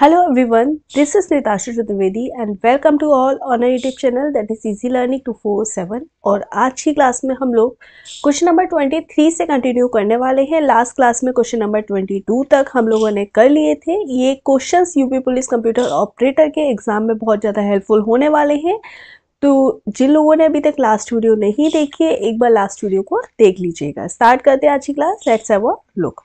Hello everyone, this is Nitasha Chaturvedi and welcome to all YouTube channel that is easy learning two four seven और आज की class में हम लोग question number twenty three से continue करने वाले हैं लास्ट क्लास में क्वेश्चन नंबर ट्वेंटी टू तक हम लोगों ने कर लिए थे ये questions UP police computer operator के एग्ज़ाम में बहुत ज़्यादा हेल्पफुल होने वाले हैं तो जिन लोगों ने अभी तक लास्ट वीडियो नहीं देखी है एक बार लास्ट वीडियो को देख लीजिएगा स्टार्ट करते हैं आज की class let's have a look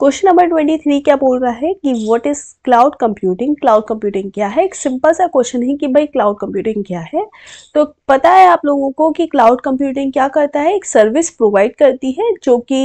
question number twenty three क्या बोल रहा है कि what is cloud computing cloud computing क्या है एक सिंपल सा क्वेश्चन है कि भाई क्लाउड कंप्यूटिंग क्या है तो पता है आप लोगों को कि क्लाउड कंप्यूटिंग क्या करता है एक सर्विस प्रोवाइड करती है जो कि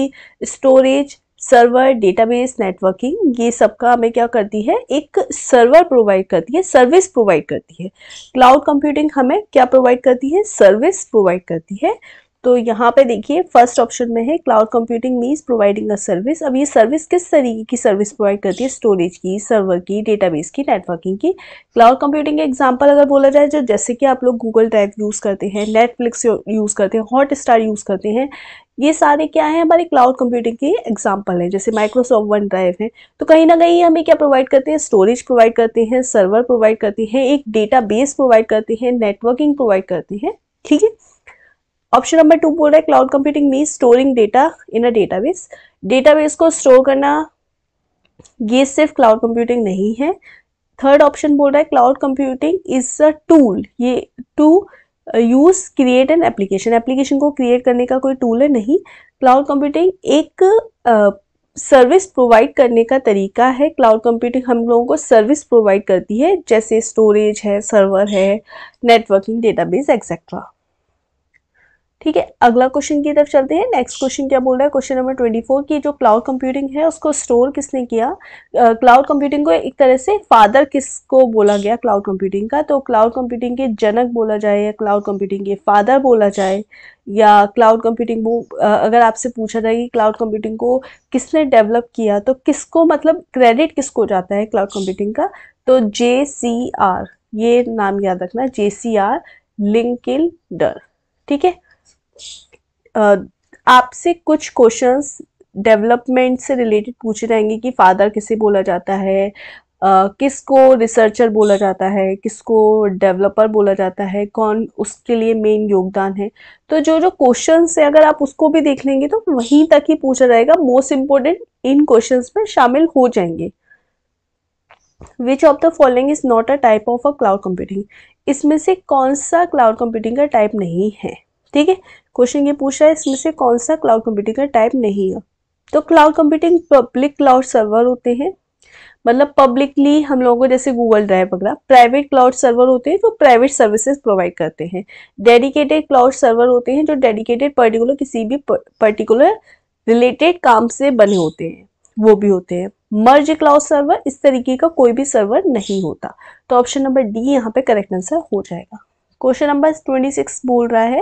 स्टोरेज सर्वर डेटाबेस नेटवर्किंग ये सब का हमें क्या करती है एक सर्वर प्रोवाइड करती है सर्विस प्रोवाइड करती है क्लाउड कंप्यूटिंग हमें क्या प्रोवाइड करती है सर्विस प्रोवाइड करती है तो यहाँ पे देखिए फर्स्ट ऑप्शन में है cloud computing means providing a service अब ये सर्विस किस तरीके की सर्विस प्रोवाइड करती है स्टोरेज की सर्वर की डेटाबेस की नेटवर्किंग की क्लाउड कंप्यूटिंग के एग्जांपल अगर बोला जाए जो जैसे कि आप लोग गूगल ड्राइव यूज़ करते हैं नेटफ्लिक्स यूज़ करते हैं हॉट स्टार यूज़ करते हैं ये सारे क्या है हमारे क्लाउड कंप्यूटिंग के एग्जाम्पल हैं जैसे माइक्रोसॉफ्ट वन ड्राइव है तो कहीं ना कहीं हमें क्या प्रोवाइड करते हैं स्टोरेज प्रोवाइड करते हैं सर्वर प्रोवाइड करते हैं एक डेटाबेस प्रोवाइड करते हैं नेटवर्किंग प्रोवाइड करते हैं ठीक है ऑप्शन नंबर टू बोल रहा है cloud computing mean storing data in a database database को स्टोर करना ये सिर्फ क्लाउड कंप्यूटिंग नहीं है थर्ड ऑप्शन बोल रहा है cloud computing is a tool ये to use create an application application को क्रिएट करने का कोई टूल है नहीं क्लाउड कंप्यूटिंग एक सर्विस uh, प्रोवाइड करने का तरीका है क्लाउड कंप्यूटिंग हम लोगों को सर्विस प्रोवाइड करती है जैसे स्टोरेज है सर्वर है नेटवर्किंग डेटाबेस एक्सेट्रा ठीक है अगला क्वेश्चन की तरफ चलते हैं नेक्स्ट क्वेश्चन क्या बोल रहा है क्वेश्चन नंबर ट्वेंटी फोर की जो क्लाउड कंप्यूटिंग है उसको स्टोर किसने किया क्लाउड uh, कंप्यूटिंग को एक तरह से फादर किसको बोला गया क्लाउड कंप्यूटिंग का तो क्लाउड कंप्यूटिंग के जनक बोला जाए या क्लाउड कंप्यूटिंग के फादर बोला जाए या क्लाउड कंप्यूटिंग वो अगर आपसे पूछा जाए कि क्लाउड कंप्यूटिंग को किसने डेवलप किया तो किसको मतलब क्रेडिट किसको जाता है क्लाउड कंप्यूटिंग का तो जे सी आर ये नाम याद रखना जे सी आर डर ठीक है आपसे कुछ क्वेश्चंस डेवलपमेंट से रिलेटेड पूछे जाएंगे कि फादर किसे बोला जाता है Uh, किसको रिसर्चर बोला जाता है किसको डेवलपर बोला जाता है कौन उसके लिए मेन योगदान है तो जो जो क्वेश्चन है अगर आप उसको भी देख लेंगे तो वहीं तक ही पूछा जाएगा मोस्ट इम्पोर्टेंट इन क्वेश्चन में शामिल हो जाएंगे which of the following is not a type of a cloud computing इसमें से कौन सा क्लाउड कंप्यूटिंग का टाइप नहीं है ठीक है क्वेश्चन ये पूछ रहा है इसमें से कौन सा क्लाउड कंप्यूटिंग का टाइप नहीं है तो cloud computing public cloud server होते हैं मतलब पब्लिकली हम लोगों को जैसे गूगल ड्राइव वगैरह प्राइवेट क्लाउड सर्वर होते हैं जो प्राइवेट सर्विसेज प्रोवाइड करते हैं डेडिकेटेड क्लाउड सर्वर होते हैं जो डेडिकेटेड पर्टिकुलर किसी भी पर्टिकुलर रिलेटेड काम से बने होते हैं वो भी होते हैं मर्ज क्लाउड सर्वर इस तरीके का कोई भी सर्वर नहीं होता तो ऑप्शन नंबर डी यहाँ पे करेक्ट आंसर हो जाएगा क्वेश्चन नंबर ट्वेंटी सिक्स बोल रहा है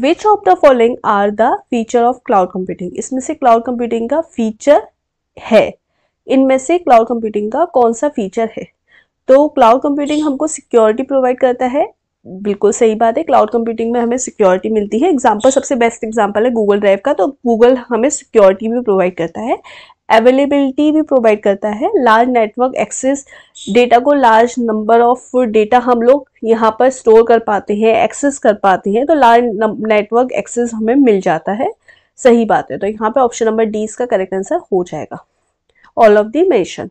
which of the following are the feature of cloud computing इसमें से क्लाउड कंप्यूटिंग का फीचर है इनमें से क्लाउड कंप्यूटिंग का कौन सा फीचर है तो क्लाउड कंप्यूटिंग हमको सिक्योरिटी प्रोवाइड करता है बिल्कुल सही बात है क्लाउड कंप्यूटिंग में हमें सिक्योरिटी मिलती है एग्जाम्पल सबसे बेस्ट एग्जाम्पल है गूगल ड्राइव का तो गूगल हमें सिक्योरिटी भी प्रोवाइड करता है अवेलेबिलिटी भी प्रोवाइड करता है लार्ज नेटवर्क एक्सेस डेटा को लार्ज नंबर ऑफ डेटा हम लोग यहाँ पर स्टोर कर पाते हैं एक्सेस कर पाते हैं तो लार्ज नेटवर्क एक्सेस हमें मिल जाता है सही बात है तो यहाँ पे ऑप्शन नंबर डी इसका करेक्ट आंसर हो जाएगा all of the mention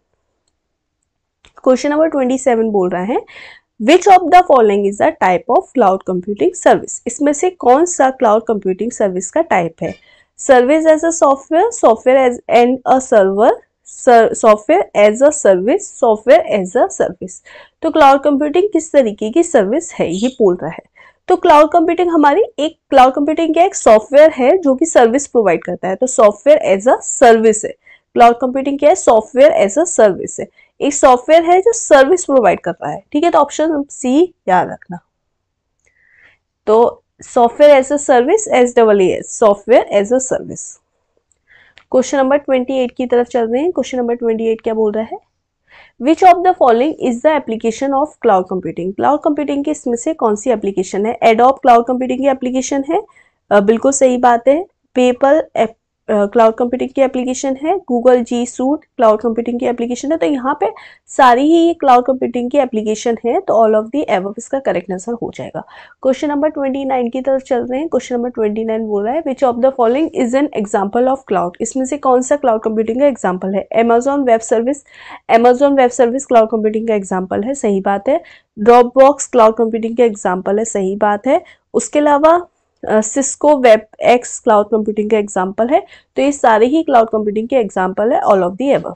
question number twenty seven बोल रहा है which of the following is the type of cloud computing service इसमें से कौन सा क्लाउड कंप्यूटिंग सर्विस का टाइप है service as a software software as and a server software as a service software as a service तो cloud computing किस तरीके की सर्विस है ये बोल रहा है तो क्लाउड कंप्यूटिंग हमारी एक क्लाउड कंप्यूटिंग क्या एक सॉफ्टवेयर है जो कि सर्विस प्रोवाइड करता है तो सॉफ्टवेयर एज अ सर्विस है क्लाउड कंप्यूटिंग क्या है सॉफ्टवेयर एज अ सर्विस है एक सॉफ्टवेयर है जो सर्विस प्रोवाइड कर रहा है ठीक है तो ऑप्शन सी याद रखना तो software as a service S double E S software as a service question number twenty eight की तरफ चल रहे हैं क्वेश्चन नंबर ट्वेंटी एट क्या बोल रहा है which of the following is the application of cloud computing cloud computing की इसमें से कौन सी एप्लीकेशन है एडोप क्लाउड कंप्यूटिंग की एप्लीकेशन है बिल्कुल सही बात है पेपल क्लाउड कंप्यूटिंग की एप्लीकेशन है Google G Suite cloud computing की एप्लीकेशन है तो यहाँ पे सारी ही क्लाउड कंप्यूटिंग की एप्लीकेशन है तो ऑल ऑफ दी एव इसका करेक्ट आंसर हो जाएगा क्वेश्चन नंबर ट्वेंटी नाइन की तरफ चल रहे हैं क्वेश्चन नंबर ट्वेंटी नाइन बोल रहा है which of the following is an example of cloud इसमें से कौन सा क्लाउड कंप्यूटिंग का एग्जाम्पल है Amazon web service Amazon web service cloud computing का एग्जाम्पल है सही बात है ड्रॉप बॉक्स क्लाउड कंप्यूटिंग का एग्जाम्पल है सही बात है उसके अलावा Cisco Webex cloud computing का एग्जाम्पल है तो ये सारे ही क्लाउड कंप्यूटिंग के एग्जाम्पल है all of the above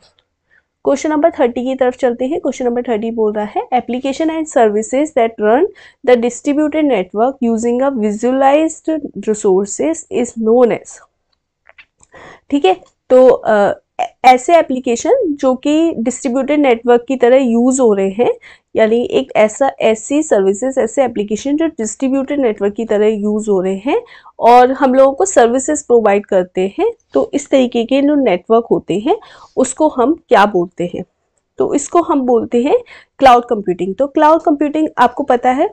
question number thirty की तरफ चलते हैं क्वेश्चन नंबर थर्टी बोल रहा है application and services that run the distributed network using a visualised resources is known as ठीक है तो आ, ऐसे एप्लीकेशन जो कि डिस्ट्रीब्यूटेड नेटवर्क की तरह यूज़ हो रहे हैं यानी एक ऐसा ऐसी सर्विसेज ऐसे एप्लीकेशन जो डिस्ट्रीब्यूटेड नेटवर्क की तरह यूज़ हो रहे हैं और हम लोगों को सर्विसेज प्रोवाइड करते हैं तो इस तरीके के जो नेटवर्क होते हैं उसको हम क्या बोलते हैं तो इसको हम बोलते हैं क्लाउड कंप्यूटिंग तो क्लाउड कंप्यूटिंग आपको पता है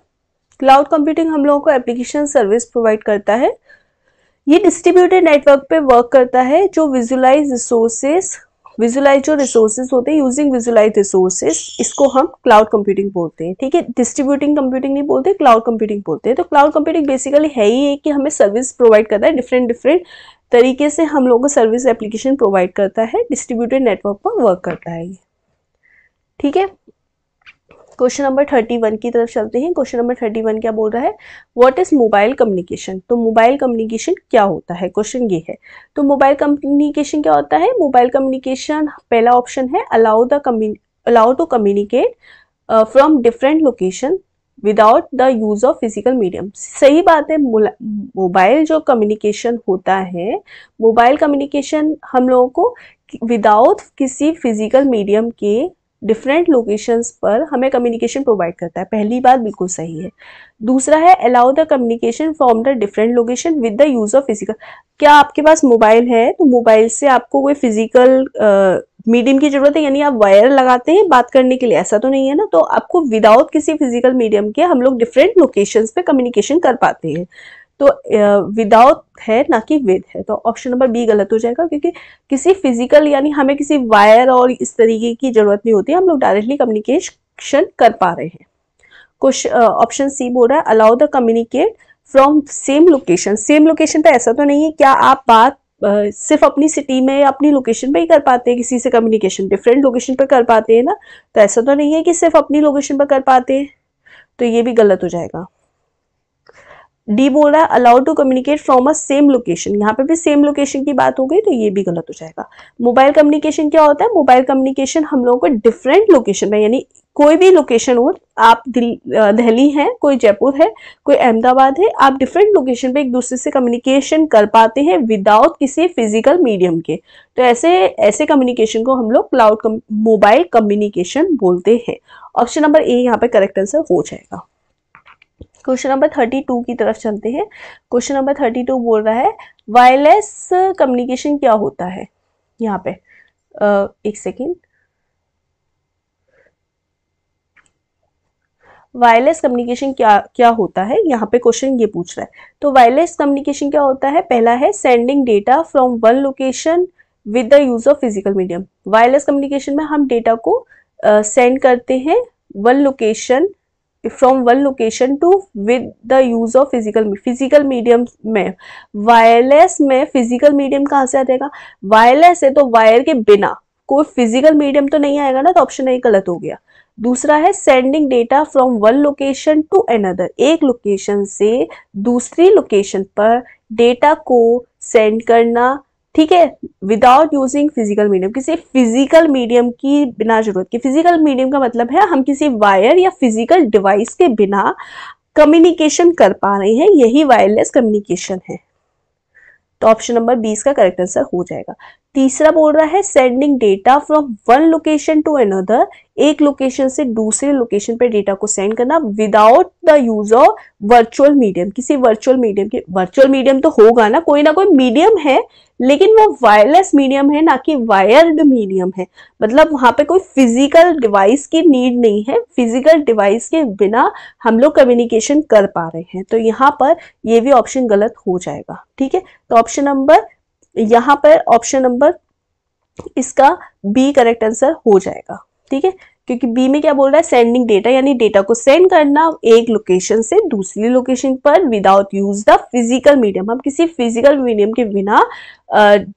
क्लाउड कंप्यूटिंग हम लोगों को एप्लीकेशन सर्विस प्रोवाइड करता है ये डिस्ट्रीब्यूटेड नेटवर्क पे वर्क करता है जो विजुलाइज रिसोर्सेस विजुलाइज जो रिसोर्सेज होते हैं यूजिंग विजुलाइज रिसोर्सेज इसको हम क्लाउड कंप्यूटिंग बोलते हैं ठीक है डिस्ट्रीब्यूटिंग कंप्यूटिंग नहीं बोलते क्लाउड कंप्यूटिंग बोलते हैं तो क्लाउड कंप्यूटिंग बेसिकली है ही है कि हमें सर्विस प्रोवाइड करता है डिफरेंट डिफरेंट तरीके से हम लोगों को सर्विस एप्लीकेशन प्रोवाइड करता है डिस्ट्रीब्यूटेड नेटवर्क पर वर्क करता है ये ठीक है क्वेश्चन नंबर थर्टी वन की तरफ चलते हैं क्वेश्चन नंबर थर्टी वन क्या बोल रहा है व्हाट इज मोबाइल कम्युनिकेशन तो मोबाइल कम्युनिकेशन क्या होता है क्वेश्चन ये है तो मोबाइल कम्युनिकेशन क्या होता है मोबाइल कम्युनिकेशन पहला ऑप्शन है allow the allow to communicate from different location without the use of physical medium सही बात है मोबाइल जो कम्युनिकेशन होता है मोबाइल कम्युनिकेशन हम लोगों को विदाउट किसी फिजिकल मीडियम के डिफरेंट लोकेशंस पर हमें कम्युनिकेशन प्रोवाइड करता है पहली बात बिल्कुल सही है दूसरा है allow the communication from the different location with the use of physical क्या आपके पास मोबाइल है तो मोबाइल से आपको कोई फिजिकल मीडियम की जरूरत है यानी आप वायर लगाते हैं बात करने के लिए ऐसा तो नहीं है ना तो आपको विदाउट किसी फिजिकल मीडियम के हम लोग डिफरेंट लोकेशन पे कम्युनिकेशन कर पाते हैं तो विदाउट है ना कि विद है तो ऑप्शन नंबर बी गलत हो जाएगा क्योंकि किसी फिजिकल यानी हमें किसी वायर और इस तरीके की जरूरत नहीं होती हम लोग डायरेक्टली कम्युनिकेशन कर पा रहे हैं क्वेश्चन ऑप्शन सी बोल रहा है allow the communicate from same location same location पर ऐसा तो नहीं है क्या आप बात Uh, सिर्फ अपनी सिटी में या अपनी लोकेशन पे ही कर पाते हैं किसी से कम्युनिकेशन डिफरेंट लोकेशन पर कर पाते हैं ना तो ऐसा तो नहीं है कि सिर्फ अपनी लोकेशन पर कर पाते हैं तो ये भी गलत हो जाएगा डी बोल रहा है allowed to communicate from a same location यहाँ पे भी सेम लोकेशन की बात हो गई तो ये भी गलत हो जाएगा मोबाइल कम्युनिकेशन क्या होता है मोबाइल कम्युनिकेशन हम लोगों को डिफरेंट लोकेशन में यानी कोई भी लोकेशन हो आप दिल्ली हैं कोई जयपुर है कोई अहमदाबाद है आप डिफरेंट लोकेशन पे एक दूसरे से कम्युनिकेशन कर पाते हैं विदाउट किसी फिजिकल मीडियम के तो ऐसे ऐसे कम्युनिकेशन को हम लोग क्लाउड मोबाइल कम्युनिकेशन बोलते हैं ऑप्शन नंबर ए यहाँ पे करेक्ट आंसर हो जाएगा क्वेश्चन नंबर थर्टी टू की तरफ चलते हैं क्वेश्चन नंबर थर्टी टू बोल रहा है वायरलेस कम्युनिकेशन क्या होता है यहाँ पे आ, एक सेकेंड वायरलेस कम्युनिकेशन क्या क्या होता है यहाँ पे क्वेश्चन ये पूछ रहा है तो वायरलेस कम्युनिकेशन क्या होता है पहला है sending data from one location with the use of physical medium wireless communication में हम डेटा को सेंड uh, करते हैं one location from one location to with the use of physical physical medium में वायरलेस में फिजिकल मीडियम कहाँ से आ जाएगा वायरलेस है तो वायर के बिना कोई फिजिकल मीडियम तो नहीं आएगा ना तो ऑप्शन नहीं गलत हो गया दूसरा है sending data from one location to another एक लोकेशन से दूसरी लोकेशन पर डेटा को सेंड करना ठीक है विदाउट यूजिंग फिजिकल मीडियम किसी फिजिकल मीडियम की बिना जरूरत के फिजिकल मीडियम का मतलब है हम किसी वायर या फिजिकल डिवाइस के बिना कम्युनिकेशन कर पा रहे हैं यही वायरलेस कम्युनिकेशन है तो ऑप्शन नंबर बीस का करेक्ट आंसर हो जाएगा तीसरा बोल रहा है sending data from one location to another एक लोकेशन से दूसरे लोकेशन पे डेटा को सेंड करना without the use of virtual medium किसी वर्चुअल मीडियम के वर्चुअल मीडियम तो होगा ना कोई ना कोई मीडियम है लेकिन वो वायरलेस मीडियम है ना कि वायर्ड मीडियम है मतलब वहां पे कोई फिजिकल डिवाइस की नीड नहीं है फिजिकल डिवाइस के बिना हम लोग कम्युनिकेशन कर पा रहे हैं तो यहाँ पर ये भी ऑप्शन गलत हो जाएगा ठीक है तो ऑप्शन नंबर यहाँ पर ऑप्शन नंबर इसका बी करेक्ट आंसर हो जाएगा ठीक है क्योंकि बी में क्या बोल रहा है सेंडिंग डेटा यानी डेटा को सेंड करना एक लोकेशन से दूसरी लोकेशन पर without use the physical medium हम किसी फिजिकल मीडियम के बिना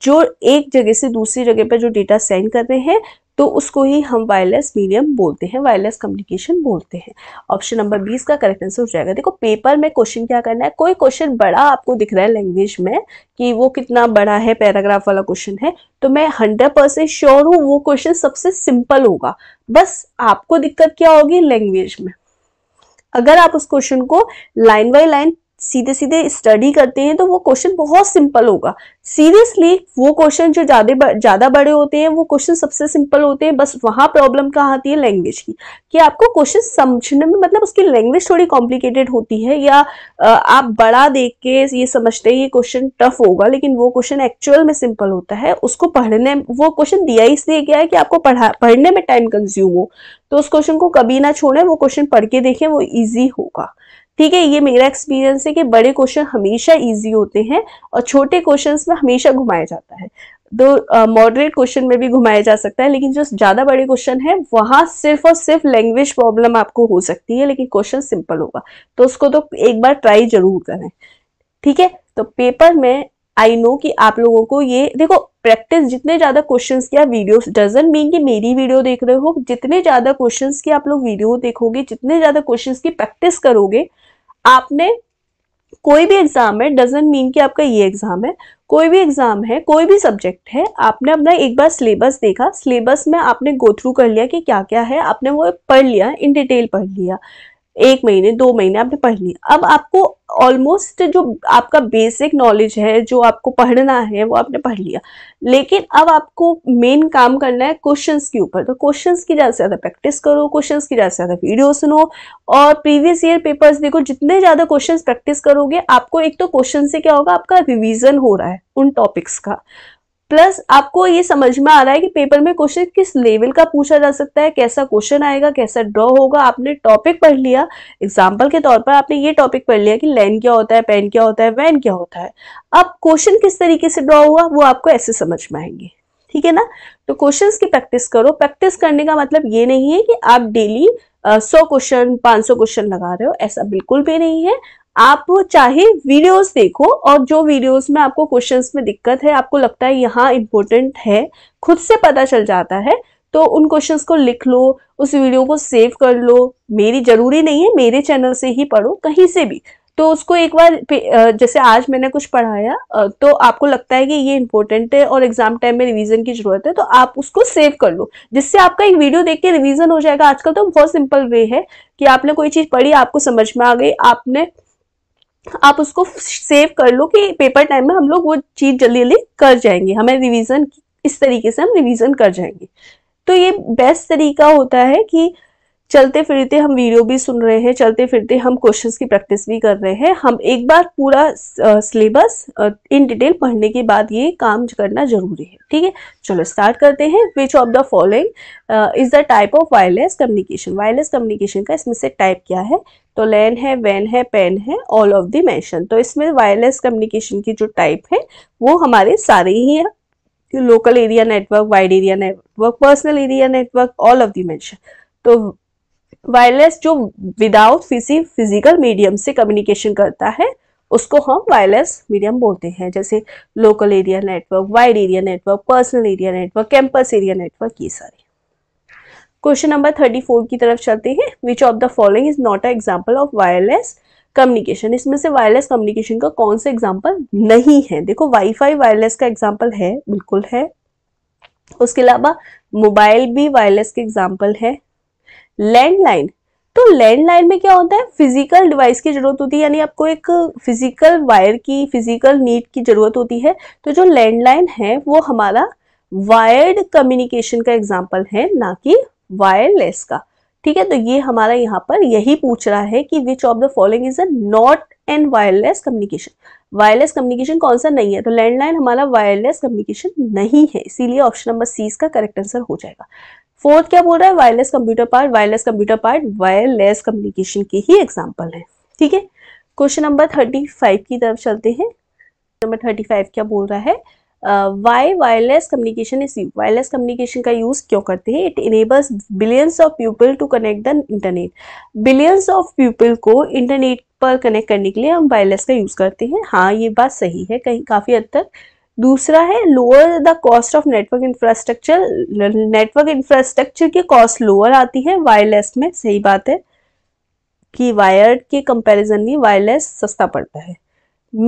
जो एक जगह से दूसरी जगह पर जो डेटा सेंड कर रहे हैं तो उसको ही हम वायरलेस मीडियम बोलते हैं वायरलेस कम्युनिकेशन बोलते हैं ऑप्शन नंबर बीस का करेक्ट आंसर हो जाएगा देखो पेपर में क्वेश्चन क्या करना है कोई क्वेश्चन बड़ा आपको दिख रहा है लैंग्वेज में कि वो कितना बड़ा है पैराग्राफ वाला क्वेश्चन है तो मैं हंड्रेड परसेंट श्योर हूँ वो क्वेश्चन सबसे सिंपल होगा बस आपको दिक्कत क्या होगी लैंग्वेज में अगर आप उस क्वेश्चन को लाइन बाई लाइन सीधे सीधे स्टडी करते हैं तो वो क्वेश्चन बहुत सिंपल होगा सीरियसली वो क्वेश्चन जो ज़्यादा ज़्यादा बड़े होते हैं वो क्वेश्चन सबसे सिंपल होते हैं बस वहाँ प्रॉब्लम कहाँ आती है लैंग्वेज की कि आपको क्वेश्चन समझने में मतलब उसकी लैंग्वेज थोड़ी कॉम्प्लिकेटेड होती है या आप बड़ा देख के ये समझते हैं ये क्वेश्चन टफ होगा लेकिन वो क्वेश्चन एक्चुअल में सिंपल होता है उसको पढ़ने वो क्वेश्चन दिया इसलिए गया है कि आपको पढ़ा पढ़ने में टाइम कंज्यूम हो तो उस क्वेश्चन को कभी ना छोड़ें वो क्वेश्चन पढ़ के देखें वो ईजी होगा ठीक है ये मेरा एक्सपीरियंस है कि बड़े क्वेश्चन हमेशा इजी होते हैं और छोटे क्वेश्चंस में इसमें हमेशा घुमाया जाता है तो मॉडरेट क्वेश्चन में भी घुमाया जा सकता है लेकिन जो ज़्यादा बड़े क्वेश्चन है वहां सिर्फ और सिर्फ लैंग्वेज प्रॉब्लम आपको हो सकती है लेकिन क्वेश्चन सिंपल होगा तो उसको तो एक बार ट्राई जरूर करें ठीक है तो पेपर में आई नो कि आप लोगों को ये देखो प्रैक्टिस जितने ज्यादा क्वेश्चन की आप वीडियो डजन मीन की मेरी वीडियो देख रहे हो जितने ज्यादा क्वेश्चन की आप लोग वीडियो देखोगे जितने ज्यादा क्वेश्चन की प्रैक्टिस करोगे आपने कोई भी एग्ज़ाम है डजेंट मीन कि आपका ये एग्ज़ाम है कोई भी एग्ज़ाम है कोई भी सब्जेक्ट है आपने अपना एक बार सिलेबस देखा सिलेबस में आपने गो थ्रू कर लिया कि क्या क्या है आपने वो पढ़ लिया इन डिटेल पढ़ लिया एक महीने दो महीने आपने पढ़ लिया अब आपको ऑलमोस्ट जो आपका बेसिक नॉलेज है जो आपको पढ़ना है वो आपने पढ़ लिया लेकिन अब आपको मेन काम करना है क्वेश्चंस के ऊपर तो क्वेश्चंस की ज़्यादा से ज़्यादा प्रैक्टिस करो क्वेश्चंस की ज़्यादा से ज़्यादा वीडियो सुनो और प्रीवियस ईयर पेपर्स देखो जितने ज़्यादा क्वेश्चन प्रैक्टिस करोगे आपको एक तो क्वेश्चन से क्या होगा आपका रिविज़न हो रहा है उन टॉपिक्स का प्लस आपको ये समझ में आ रहा है कि पेपर में क्वेश्चन किस लेवल का पूछा जा सकता है कैसा क्वेश्चन आएगा कैसा ड्रॉ होगा आपने टॉपिक पढ़ लिया एग्जाम्पल के तौर पर आपने ये टॉपिक पढ़ लिया कि लैन क्या होता है पेन क्या होता है वैन क्या होता है अब क्वेश्चन किस तरीके से ड्रॉ हुआ वो आपको ऐसे समझ में आएंगे ठीक है ना तो क्वेश्चंस की प्रैक्टिस करो प्रैक्टिस करने का मतलब ये नहीं है कि आप डेली सौ क्वेश्चन पाँच सौ क्वेश्चन लगा रहे हो ऐसा बिल्कुल भी नहीं है आप चाहे वीडियोस देखो और जो वीडियोस में आपको क्वेश्चंस में दिक्कत है आपको लगता है यहाँ इम्पोर्टेंट है खुद से पता चल जाता है तो उन क्वेश्चंस को लिख लो उस वीडियो को सेव कर लो मेरी जरूरी नहीं है मेरे चैनल से ही पढ़ो कहीं से भी तो उसको एक बार जैसे आज मैंने कुछ पढ़ाया तो आपको लगता है कि ये इम्पोर्टेंट है और एग्जाम टाइम में रिवीजन की जरूरत है तो आप उसको सेव कर लो जिससे आपका एक वीडियो देख के रिवीजन हो जाएगा आजकल तो बहुत सिंपल वे है कि आपने कोई चीज पढ़ी आपको समझ में आ गई आपने आप उसको सेव कर लो कि पेपर टाइम में हम लोग वो चीज़ जल्दी जल्दी कर जाएंगे हमें रिवीजन इस तरीके से हम रिवीजन कर जाएंगे तो ये बेस्ट तरीका होता है कि चलते फिरते हम वीडियो भी सुन रहे हैं चलते फिरते हम क्वेश्चंस की प्रैक्टिस भी कर रहे हैं हम एक बार पूरा सिलेबस इन डिटेल पढ़ने के बाद ये काम करना जरूरी है ठीक है चलो स्टार्ट करते हैं which of the following is the type of wireless communication wireless communication का इसमें से टाइप क्या है तो लैन है वैन है पेन है ऑल ऑफ द मैंशन तो इसमें वायरलेस कम्युनिकेशन की जो टाइप है वो हमारे सारे ही है local area network wide area network personal area network all of the mention तो वायरलेस जो विदाउट किसी फिजिकल मीडियम से कम्युनिकेशन करता है उसको हम वायरलेस मीडियम बोलते हैं जैसे local area network wide area network personal area network campus area network ये सारे क्वेश्चन नंबर थर्टी फोर की तरफ चलते हैं which of the following is not a example of wireless communication इसमें से वायरलेस कम्युनिकेशन का कौन सा एग्जाम्पल नहीं है देखो वाईफाई वायरलेस का एग्जाम्पल है बिल्कुल है उसके अलावा मोबाइल भी वायरलेस के एग्जाम्पल है लैंडलाइन तो लैंडलाइन में क्या होता है फिजिकल डिवाइस की जरूरत होती है यानी आपको एक फिजिकल वायर की फिजिकल नीड की जरूरत होती है तो जो लैंडलाइन है वो हमारा वायर्ड कम्युनिकेशन का एग्जाम्पल है ना कि वायरलेस का ठीक है तो ये हमारा यहाँ पर यही पूछ रहा है कि which of the following is a not and wireless communication wireless communication कौन सा नहीं है तो लैंडलाइन हमारा वायरलेस कम्युनिकेशन नहीं है इसीलिए ऑप्शन नंबर सी इसका करेक्ट आंसर हो जाएगा फोर्थ क्या बोल रहा है wireless computer part wireless computer part wireless communication की ही एग्जाम्पल है ठीक है क्वेश्चन नंबर थर्टी फाइव की तरफ चलते हैं नंबर थर्टी फाइव क्या बोल रहा है why wireless communication is wireless communication का यूज क्यों करते हैं it enables billions of people to connect the internet billions of people को इंटरनेट पर कनेक्ट करने के लिए हम वायरलेस का यूज करते हैं हाँ ये बात सही है कहीं काफी हद तक दूसरा है lower the cost of network infrastructure network infrastructure की कॉस्ट लोअर आती है वायरलेस में सही बात है कि वायर के कंपैरिजन में वायरलेस सस्ता पड़ता है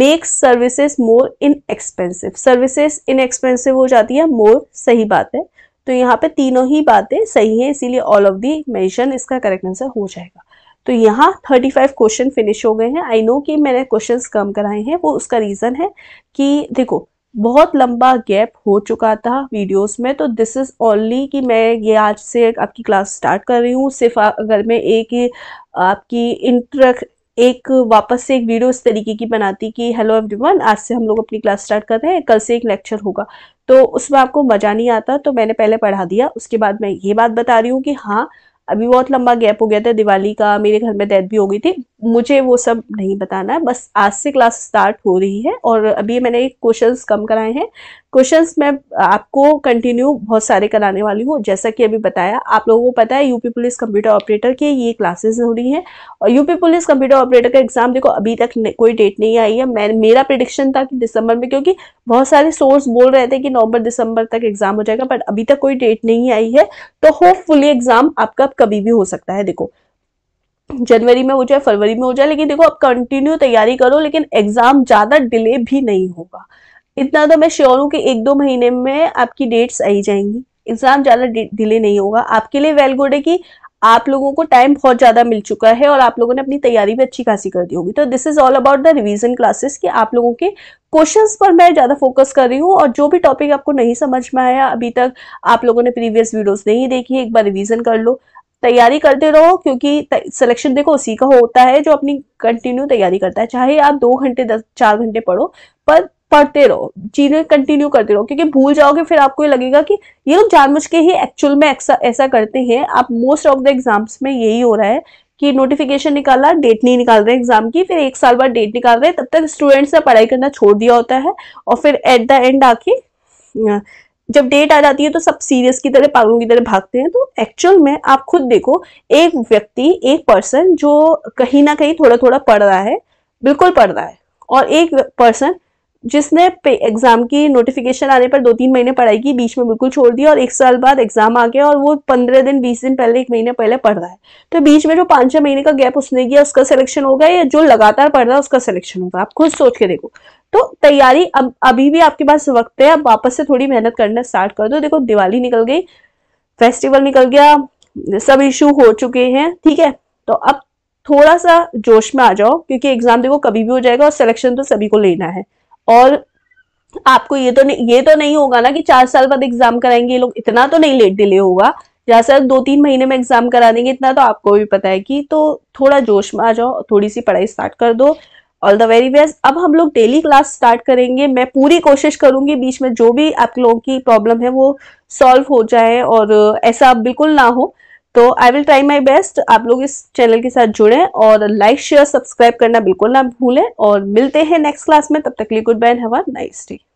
make services more expensive services expensive हो जाती है मोर सही बात है तो यहाँ पे तीनों ही बातें सही हैं इसीलिए ऑल ऑफ दी मेंशन इसका करेक्ट आंसर हो जाएगा तो यहाँ 35 क्वेश्चन फिनिश हो गए हैं आई नो कि मैंने क्वेश्चंस कम कराए हैं वो उसका रीज़न है कि देखो बहुत लंबा गैप हो चुका था वीडियोस में तो दिस इज़ ओनली कि मैं ये आज से आपकी क्लास स्टार्ट कर रही हूँ सिर्फ अगर मैं एक आपकी इंटर एक वापस से एक वीडियो इस तरीके की बनाती कि हेलो एवरीवन आज से हम लोग अपनी क्लास स्टार्ट कर रहे हैं कल से एक लेक्चर होगा तो उसमें आपको मज़ा नहीं आता तो मैंने पहले पढ़ा दिया उसके बाद मैं ये बात बता रही हूँ कि हाँ अभी बहुत लंबा गैप हो गया था दिवाली का मेरे घर में डेथ भी हो गई थी मुझे वो सब नहीं बताना है बस आज से क्लास स्टार्ट हो रही है और अभी मैंने क्वेश्चंस कम कराए हैं क्वेश्चंस मैं आपको कंटिन्यू बहुत सारे कराने वाली हूँ जैसा कि अभी बताया आप लोगों को पता है यूपी पुलिस कंप्यूटर ऑपरेटर के ये क्लासेस हो रही हैं और यूपी पुलिस कंप्यूटर ऑपरेटर का एग्जाम देखो अभी तक कोई डेट नहीं आई है मैं मेरा प्रिडिक्शन था कि दिसंबर में क्योंकि बहुत सारे सोर्स बोल रहे थे कि नवंबर दिसंबर तक एग्जाम हो जाएगा बट अभी तक कोई डेट नहीं आई है तो होपफुली एग्जाम आपका कभी भी हो सकता है देखो जनवरी में हो जाए फरवरी में हो जाए लेकिन देखो आप कंटिन्यू तैयारी करो लेकिन एग्जाम ज़्यादा डिले भी नहीं होगा इतना तो मैं श्योर हूँ कि एक दो महीने में आपकी डेट्स आई जाएंगी एग्जाम ज़्यादा डिले नहीं होगा आपके लिए वेल गुड है कि आप लोगों को टाइम बहुत ज़्यादा मिल चुका है और आप लोगों ने अपनी तैयारी भी अच्छी खासी कर दी होगी तो this is all about the revision classes कि आप लोगों के क्वेश्चंस पर मैं ज़्यादा फोकस कर रही हूँ और जो भी टॉपिक आपको नहीं समझ में आया अभी तक आप लोगों ने प्रीवियस वीडियोज नहीं देखी एक बार रिविजन कर लो तैयारी करते रहो क्योंकि सिलेक्शन देखो उसी का होता है जो अपनी कंटिन्यू तैयारी करता है चाहे आप दो घंटे दस चार घंटे पढ़ो पर पढ़ते रहो चीजें कंटिन्यू करते रहो क्योंकि भूल जाओगे फिर आपको ये लगेगा कि ये लोग जानबूझ के ही एक्चुअल में ऐसा करते हैं आप मोस्ट ऑफ द एग्जाम्स में यही हो रहा है कि नोटिफिकेशन निकाला डेट नहीं निकाल रहे एग्जाम की फिर एक साल बाद डेट निकाल रहे तब तक स्टूडेंट्स ने पढ़ाई करना छोड़ दिया होता है और फिर एट द एंड आके जब डेट आ जाती है तो सब सीरियस की तरह पागलों की तरह भागते हैं तो एक्चुअल में आप खुद देखो एक व्यक्ति एक पर्सन जो कहीं ना कहीं थोड़ा थोड़ा पढ़ रहा है बिल्कुल पढ़ रहा है और एक पर्सन जिसने एग्ज़ाम की नोटिफिकेशन आने पर दो तीन महीने पढ़ाई की बीच में बिल्कुल छोड़ दिया और एक साल बाद एग्ज़ाम आ गया और वो पंद्रह दिन बीस दिन पहले एक महीने पहले पढ़ रहा है तो बीच में जो पांच छह महीने का गैप उसने किया उसका सिलेक्शन होगा या जो लगातार पढ़ रहा है उसका सिलेक्शन होगा आप खुद सोच के देखो तो तैयारी अब अभी भी आपके पास वक्त है आप वापस से थोड़ी मेहनत करना स्टार्ट कर दो देखो दिवाली निकल गई फेस्टिवल निकल गया सब इशू हो चुके हैं ठीक है तो अब थोड़ा सा जोश में आ जाओ क्योंकि एग्जाम देखो कभी भी हो जाएगा और सिलेक्शन तो सभी को लेना है और आपको ये तो नहीं ये तो नहीं होगा ना कि चार साल बाद एग्जाम कराएंगे ये लोग इतना तो नहीं लेट डिले होगा जहाँ दो तीन महीने में एग्जाम करा देंगे इतना तो आपको भी पता है कि तो थोड़ा जोश में आ जाओ थोड़ी सी पढ़ाई स्टार्ट कर दो ऑल द वेरी बेस्ट अब हम लोग डेली क्लास स्टार्ट करेंगे मैं पूरी कोशिश करूंगी बीच में जो भी आप लोगों की प्रॉब्लम है वो सॉल्व हो जाए और ऐसा बिल्कुल ना हो तो I will try my best आप लोग इस चैनल के साथ जुड़ें और लाइक शेयर सब्सक्राइब करना बिल्कुल ना भूलें और मिलते हैं नेक्स्ट क्लास में तब तक लिए good bye have a nice day